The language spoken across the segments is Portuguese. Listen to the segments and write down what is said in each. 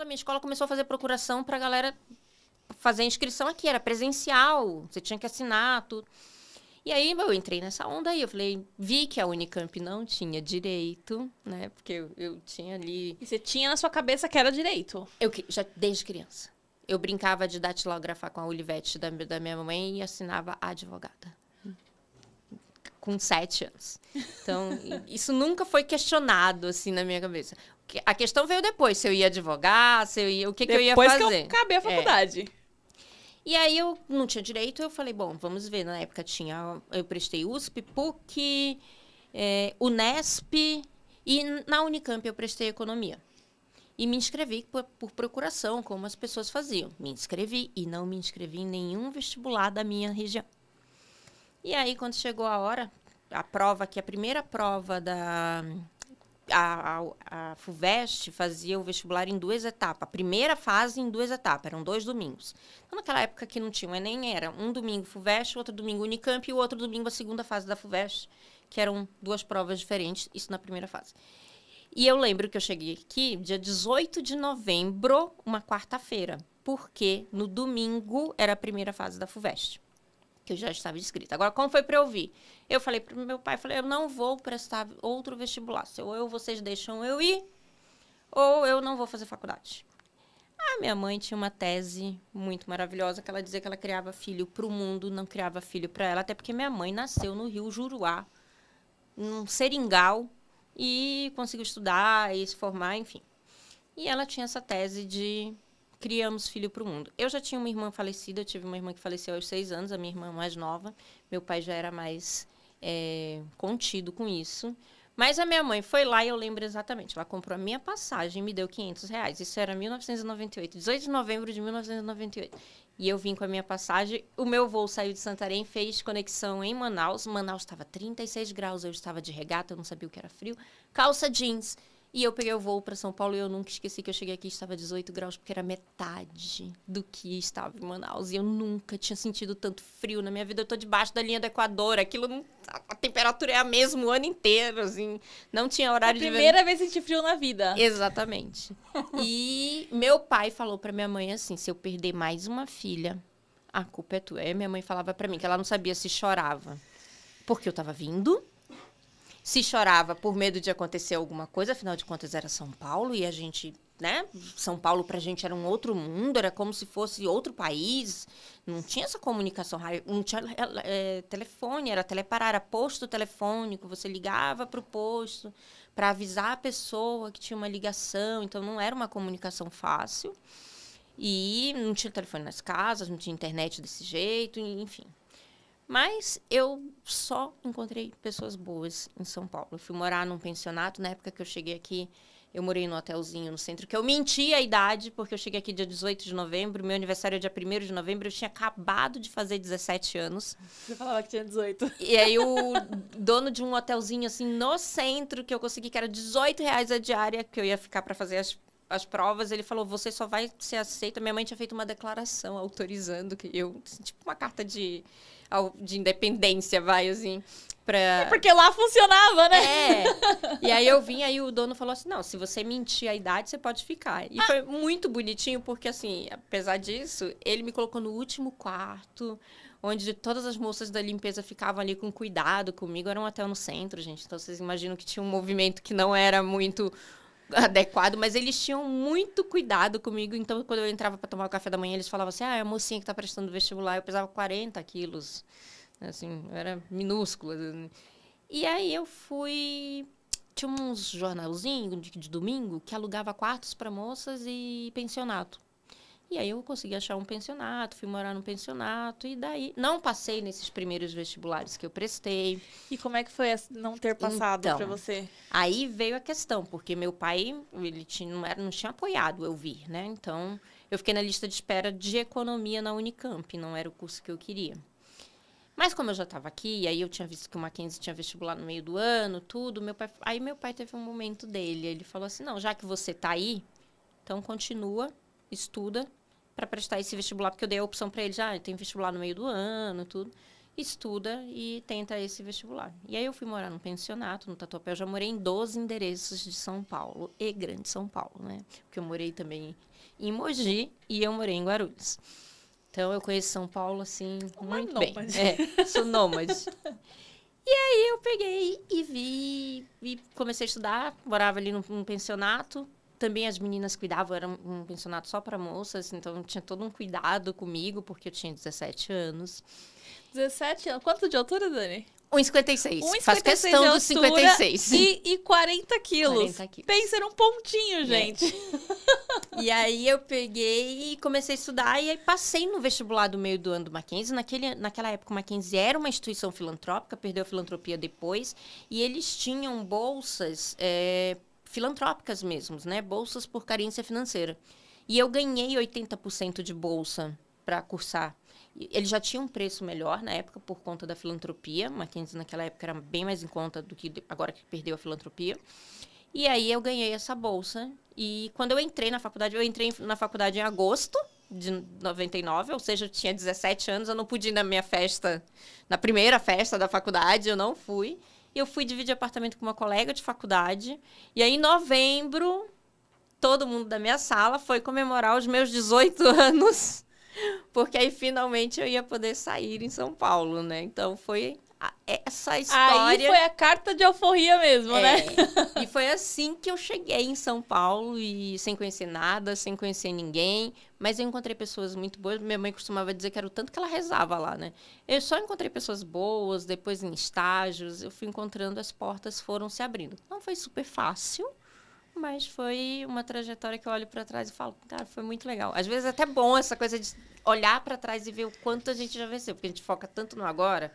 da minha escola começou a fazer procuração para a galera fazer inscrição aqui. Era presencial, você tinha que assinar tudo. E aí eu entrei nessa onda aí, eu falei, vi que a Unicamp não tinha direito, né? Porque eu, eu tinha ali. E você tinha na sua cabeça que era direito? Eu já desde criança. Eu brincava de datilografar com a Olivete da, da minha mãe e assinava advogada com sete anos. Então, isso nunca foi questionado, assim, na minha cabeça. A questão veio depois, se eu ia advogar, se eu ia, o que, que eu ia fazer. Depois que eu acabei a é. faculdade. É. E aí eu não tinha direito, eu falei, bom, vamos ver. Na época tinha, eu prestei USP, PUC, é, Unesp e na Unicamp eu prestei Economia. E me inscrevi por, por, procuração, como as pessoas faziam. Me inscrevi e não me inscrevi em nenhum vestibular da minha região. E aí, quando chegou a hora, a prova, que a primeira prova da. A, a, a FUVEST fazia o vestibular em duas etapas. A primeira fase em duas etapas, eram dois domingos. Então, naquela época que não tinha o Enem, era um domingo FUVEST, outro domingo Unicamp e o outro domingo a segunda fase da FUVEST, que eram duas provas diferentes, isso na primeira fase. E eu lembro que eu cheguei aqui dia 18 de novembro, uma quarta-feira, porque no domingo era a primeira fase da FUVEST que eu já estava inscrita. Agora, como foi para eu vir? Eu falei para meu pai, falei, eu não vou prestar outro vestibular. Ou eu, vocês deixam eu ir, ou eu não vou fazer faculdade. A minha mãe tinha uma tese muito maravilhosa que ela dizia que ela criava filho para o mundo, não criava filho para ela, até porque minha mãe nasceu no Rio Juruá, num seringal, e conseguiu estudar e se formar, enfim. E ela tinha essa tese de criamos filho para o mundo. Eu já tinha uma irmã falecida, eu tive uma irmã que faleceu aos seis anos, a minha irmã mais nova. Meu pai já era mais é, contido com isso. Mas a minha mãe foi lá e eu lembro exatamente. Ela comprou a minha passagem e me deu 500 reais. Isso era 1998, 18 de novembro de 1998. E eu vim com a minha passagem. O meu voo saiu de Santarém, fez conexão em Manaus. Manaus estava 36 graus, eu estava de regata, eu não sabia o que era frio. Calça jeans. E eu peguei o voo para São Paulo e eu nunca esqueci que eu cheguei aqui e estava 18 graus, porque era metade do que estava em Manaus. E eu nunca tinha sentido tanto frio na minha vida. Eu tô debaixo da linha do Equador, aquilo a temperatura é a mesma o ano inteiro, assim. Não tinha horário é a de primeira vez que senti frio na vida. Exatamente. e meu pai falou para minha mãe assim: "Se eu perder mais uma filha, a culpa é tua". E minha mãe falava para mim que ela não sabia se chorava porque eu tava vindo se chorava por medo de acontecer alguma coisa, afinal de contas era São Paulo e a gente, né? São Paulo pra gente era um outro mundo, era como se fosse outro país. Não tinha essa comunicação, não tinha é, é, telefone, era teleparar, era posto telefônico, você ligava pro posto para avisar a pessoa que tinha uma ligação, então não era uma comunicação fácil. E não tinha telefone nas casas, não tinha internet desse jeito, enfim. Mas eu só encontrei pessoas boas em São Paulo. Eu fui morar num pensionato, na época que eu cheguei aqui, eu morei num hotelzinho no centro, que eu menti a idade, porque eu cheguei aqui dia 18 de novembro, meu aniversário é dia 1 de novembro, eu tinha acabado de fazer 17 anos. Você falava que tinha 18. E aí o dono de um hotelzinho, assim, no centro, que eu consegui, que era 18 reais a diária, que eu ia ficar para fazer as as provas, ele falou: você só vai ser aceita. Minha mãe tinha feito uma declaração autorizando que eu, tipo, uma carta de, de independência, vai, assim. Pra... É porque lá funcionava, né? É. E aí eu vim, aí o dono falou assim: não, se você mentir a idade, você pode ficar. E ah. foi muito bonitinho, porque, assim, apesar disso, ele me colocou no último quarto onde todas as moças da limpeza ficavam ali com cuidado comigo. Era um hotel no centro, gente. Então vocês imaginam que tinha um movimento que não era muito adequado, mas eles tinham muito cuidado comigo. Então, quando eu entrava para tomar o café da manhã, eles falavam assim: ah, é a mocinha que está prestando vestibular. Eu pesava 40 quilos. Assim, eu era minúscula. Assim. E aí eu fui. Tinha uns jornalzinhos de, de domingo que alugava quartos para moças e pensionato. E aí eu consegui achar um pensionato, fui morar num pensionato e daí não passei nesses primeiros vestibulares que eu prestei. E como é que foi não ter passado então, para você? Aí veio a questão, porque meu pai, ele tinha, não, era, não tinha apoiado eu vir, né? Então, eu fiquei na lista de espera de economia na Unicamp, não era o curso que eu queria. Mas como eu já estava aqui, aí eu tinha visto que o Mackenzie tinha vestibular no meio do ano, tudo, meu pai, aí meu pai teve um momento dele, ele falou assim: "Não, já que você está aí, então continua, estuda para prestar esse vestibular, porque eu dei a opção para já ah, tem vestibular no meio do ano, tudo. Estuda e tenta esse vestibular. E aí eu fui morar num pensionato, no Tatuapé, eu já morei em 12 endereços de São Paulo e Grande São Paulo, né? Porque eu morei também em Mogi e eu morei em Guarulhos. Então eu conheço São Paulo assim Uma muito nômade. bem. É, sou nômade. e aí eu peguei e vi e comecei a estudar, morava ali num pensionato, também as meninas cuidavam, era um pensionato só para moças, então tinha todo um cuidado comigo, porque eu tinha 17 anos. 17 anos? Quanto de altura, Dani? 1,56. 1,56. Faz questão dos 56. E, e 40 quilos. 40 quilos. Pensa num pontinho, é. gente. É. e aí eu peguei e comecei a estudar. E aí passei no vestibular do meio do ano do Mackenzie. Naquele, naquela época, o Mackenzie era uma instituição filantrópica, perdeu a filantropia depois. E eles tinham bolsas é, filantrópicas mesmo, né? Bolsas por carência financeira. E eu ganhei 80% de bolsa para cursar. Ele já tinha um preço melhor na época por conta da filantropia. Mackenzie naquela época era bem mais em conta do que agora que perdeu a filantropia. E aí eu ganhei essa bolsa. E quando eu entrei na faculdade, eu entrei na faculdade em agosto de 99, ou seja, eu tinha 17 anos, eu não pude ir na minha festa, na primeira festa da faculdade, eu não fui eu fui dividir apartamento com uma colega de faculdade. E aí, em novembro, todo mundo da minha sala foi comemorar os meus 18 anos, porque aí finalmente eu ia poder sair em São Paulo, né? Então foi essa história. Aí foi a carta de alforria mesmo, né? é. né? e foi assim que eu cheguei em São Paulo e sem conhecer nada, sem conhecer ninguém. Mas eu encontrei pessoas muito boas. Minha mãe costumava dizer que era o tanto que ela rezava lá, né? Eu só encontrei pessoas boas, depois em estágios, eu fui encontrando, as portas foram se abrindo. Não foi super fácil. Mas foi uma trajetória que eu olho para trás e falo, cara, foi muito legal. Às vezes é até bom essa coisa de olhar para trás e ver o quanto a gente já venceu, porque a gente foca tanto no agora,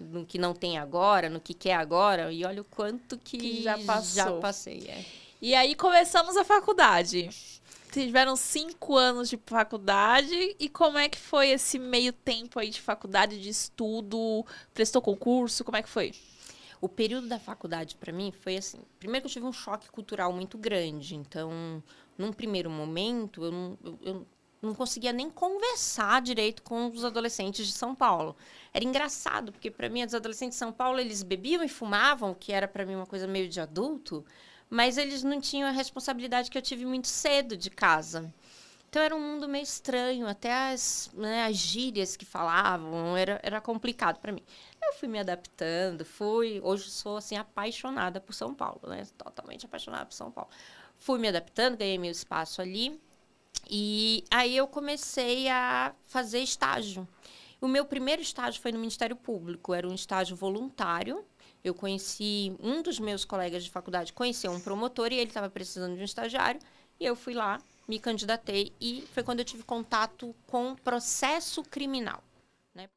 no que não tem agora, no que quer agora, e olha o quanto que, que já passou. Já passei, é. E aí começamos a faculdade. Vocês tiveram cinco anos de faculdade e como é que foi esse meio tempo aí de faculdade, de estudo? Prestou concurso? Como é que foi? O período da faculdade para mim foi assim. Primeiro que eu tive um choque cultural muito grande. Então, num primeiro momento, eu, não, eu, eu não conseguia nem conversar direito com os adolescentes de São Paulo. Era engraçado, porque para mim, os adolescentes de São Paulo, eles bebiam e fumavam, que era para mim uma coisa meio de adulto, mas eles não tinham a responsabilidade que eu tive muito cedo de casa. Então era um mundo meio estranho, até as, né, as gírias que falavam, era, era complicado para mim. Eu fui me adaptando, fui. Hoje sou assim apaixonada por São Paulo, né? Totalmente apaixonada por São Paulo. Fui me adaptando, ganhei meu espaço ali e aí eu comecei a fazer estágio. O meu primeiro estágio foi no Ministério Público, era um estágio voluntário. Eu conheci um dos meus colegas de faculdade, conheceu um promotor e ele estava precisando de um estagiário. E eu fui lá, me candidatei e foi quando eu tive contato com processo criminal.